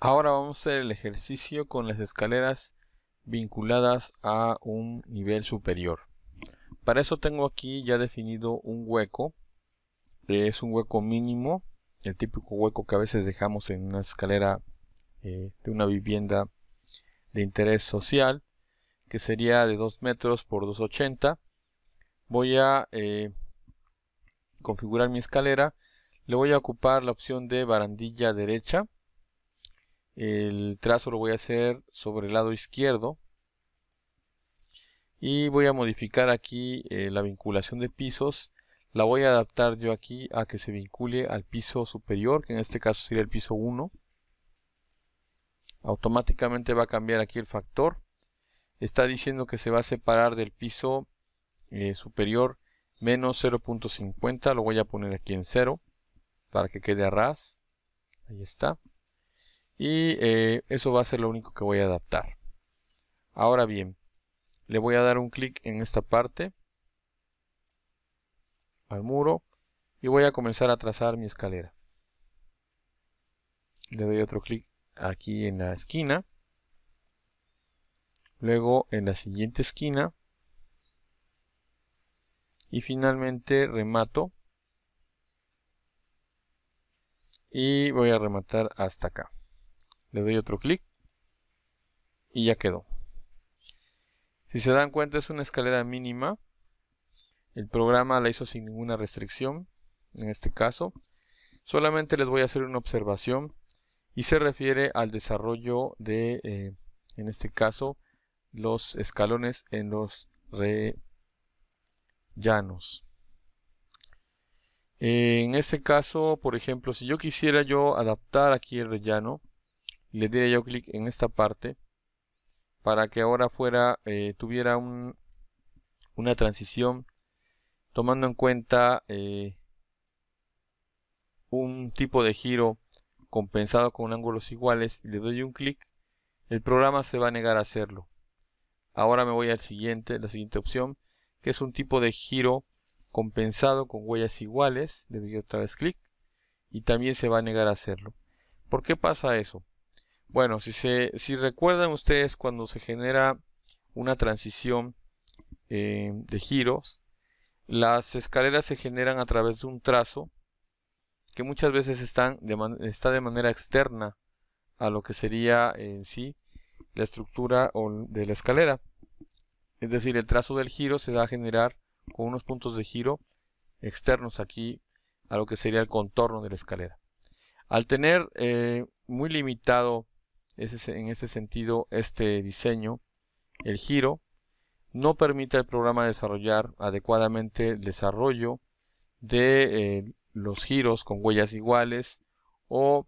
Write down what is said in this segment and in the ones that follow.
Ahora vamos a hacer el ejercicio con las escaleras vinculadas a un nivel superior. Para eso tengo aquí ya definido un hueco. Es un hueco mínimo, el típico hueco que a veces dejamos en una escalera eh, de una vivienda de interés social, que sería de 2 metros por 2,80. Voy a eh, configurar mi escalera. Le voy a ocupar la opción de barandilla derecha el trazo lo voy a hacer sobre el lado izquierdo. Y voy a modificar aquí eh, la vinculación de pisos. La voy a adaptar yo aquí a que se vincule al piso superior, que en este caso sería el piso 1. Automáticamente va a cambiar aquí el factor. Está diciendo que se va a separar del piso eh, superior menos 0.50. Lo voy a poner aquí en 0 para que quede a ras. Ahí está. Y eh, eso va a ser lo único que voy a adaptar. Ahora bien, le voy a dar un clic en esta parte al muro y voy a comenzar a trazar mi escalera. Le doy otro clic aquí en la esquina. Luego en la siguiente esquina. Y finalmente remato. Y voy a rematar hasta acá. Le doy otro clic y ya quedó. Si se dan cuenta es una escalera mínima. El programa la hizo sin ninguna restricción, en este caso. Solamente les voy a hacer una observación y se refiere al desarrollo de, eh, en este caso, los escalones en los rellanos. En este caso, por ejemplo, si yo quisiera yo adaptar aquí el rellano, le diré yo clic en esta parte para que ahora fuera eh, tuviera una transición tomando en cuenta eh, un tipo de giro compensado con ángulos iguales le doy un clic el programa se va a negar a hacerlo ahora me voy al siguiente la siguiente opción que es un tipo de giro compensado con huellas iguales le doy otra vez clic y también se va a negar a hacerlo ¿por qué pasa eso? Bueno, si, se, si recuerdan ustedes cuando se genera una transición eh, de giros, las escaleras se generan a través de un trazo que muchas veces está de manera externa a lo que sería en sí la estructura de la escalera. Es decir, el trazo del giro se va a generar con unos puntos de giro externos aquí a lo que sería el contorno de la escalera. Al tener eh, muy limitado en ese sentido este diseño, el giro, no permite al programa desarrollar adecuadamente el desarrollo de eh, los giros con huellas iguales o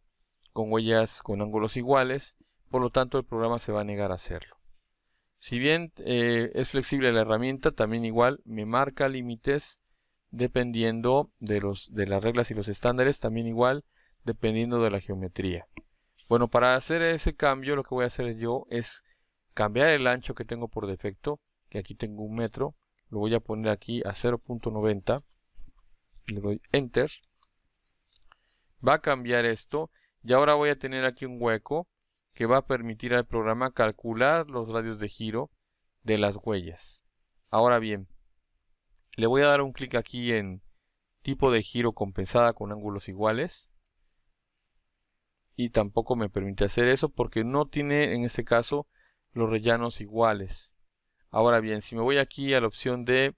con huellas con ángulos iguales, por lo tanto el programa se va a negar a hacerlo. Si bien eh, es flexible la herramienta, también igual me marca límites dependiendo de las reglas y los estándares, también igual dependiendo de la geometría. Bueno, para hacer ese cambio lo que voy a hacer yo es cambiar el ancho que tengo por defecto, que aquí tengo un metro, lo voy a poner aquí a 0.90, le doy Enter, va a cambiar esto y ahora voy a tener aquí un hueco que va a permitir al programa calcular los radios de giro de las huellas. Ahora bien, le voy a dar un clic aquí en tipo de giro compensada con ángulos iguales y tampoco me permite hacer eso porque no tiene en este caso los rellanos iguales. Ahora bien, si me voy aquí a la opción de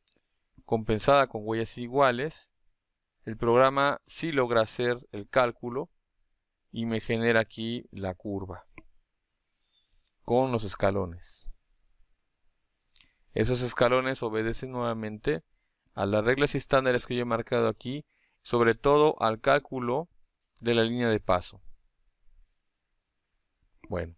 compensada con huellas iguales, el programa sí logra hacer el cálculo y me genera aquí la curva con los escalones. Esos escalones obedecen nuevamente a las reglas estándares que yo he marcado aquí, sobre todo al cálculo de la línea de paso. Bueno.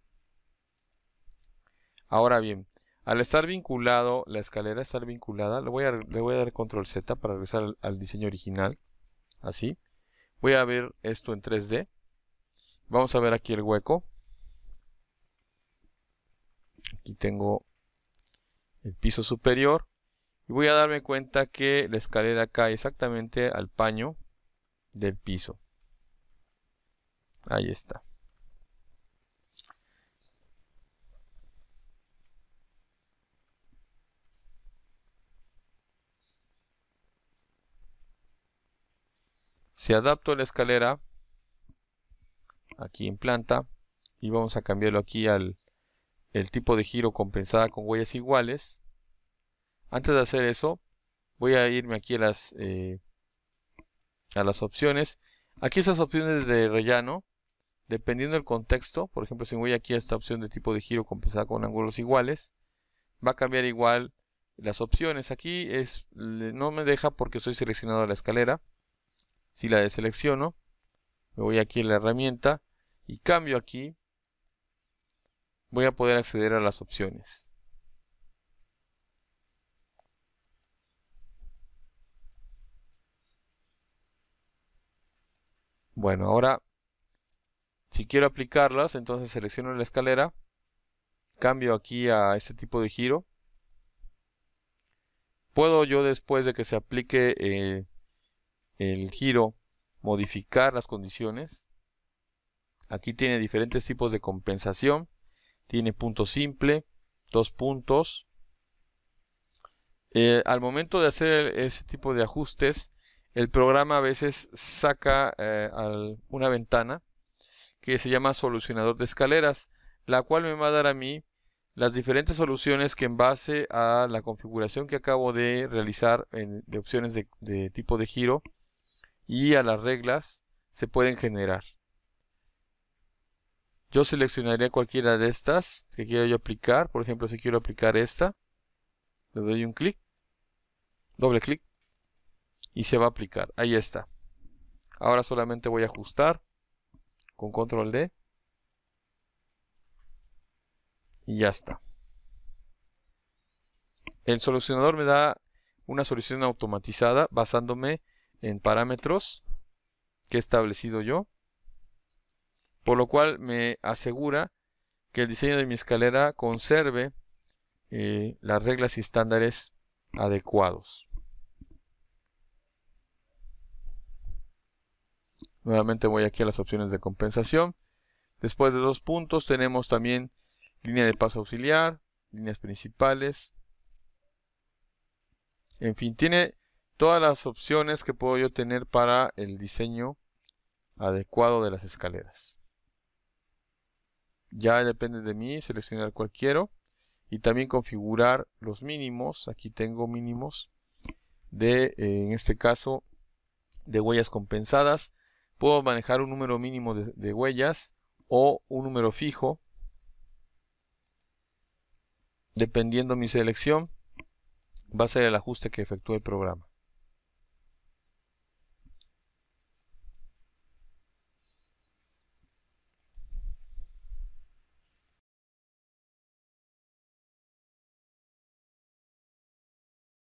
Ahora bien, al estar vinculado, la escalera estar vinculada, le voy a, dar control Z para regresar al, al diseño original. Así. Voy a ver esto en 3D. Vamos a ver aquí el hueco. Aquí tengo el piso superior. Y voy a darme cuenta que la escalera cae exactamente al paño del piso. Ahí está. Si adapto la escalera, aquí en planta, y vamos a cambiarlo aquí al el tipo de giro compensada con huellas iguales. Antes de hacer eso, voy a irme aquí a las, eh, a las opciones. Aquí esas opciones de rellano, dependiendo del contexto, por ejemplo, si voy aquí a esta opción de tipo de giro compensada con ángulos iguales, va a cambiar igual las opciones. Aquí es, no me deja porque estoy seleccionado a la escalera si la deselecciono, me voy aquí a la herramienta y cambio aquí, voy a poder acceder a las opciones. Bueno, ahora si quiero aplicarlas, entonces selecciono la escalera, cambio aquí a este tipo de giro. Puedo yo después de que se aplique eh, el giro, modificar las condiciones. Aquí tiene diferentes tipos de compensación. Tiene punto simple, dos puntos. Eh, al momento de hacer ese tipo de ajustes, el programa a veces saca eh, una ventana que se llama solucionador de escaleras, la cual me va a dar a mí las diferentes soluciones que en base a la configuración que acabo de realizar en, de opciones de tipo de giro, y a las reglas se pueden generar. Yo seleccionaría cualquiera de estas que quiero yo aplicar. Por ejemplo, si quiero aplicar esta, le doy un clic, doble clic y se va a aplicar. Ahí está. Ahora solamente voy a ajustar con control D y ya está. El solucionador me da una solución automatizada basándome en parámetros que he establecido yo, por lo cual me asegura que el diseño de mi escalera conserve eh, las reglas y estándares adecuados. Nuevamente voy aquí a las opciones de compensación. Después de dos puntos tenemos también línea de paso auxiliar, líneas principales. En fin, tiene todas las opciones que puedo yo tener para el diseño adecuado de las escaleras. Ya depende de mí seleccionar cualquiera quiero y también configurar los mínimos. Aquí tengo mínimos de, eh, en este caso, de huellas compensadas. Puedo manejar un número mínimo de, de huellas o un número fijo, dependiendo mi selección, va a ser el ajuste que efectúe el programa.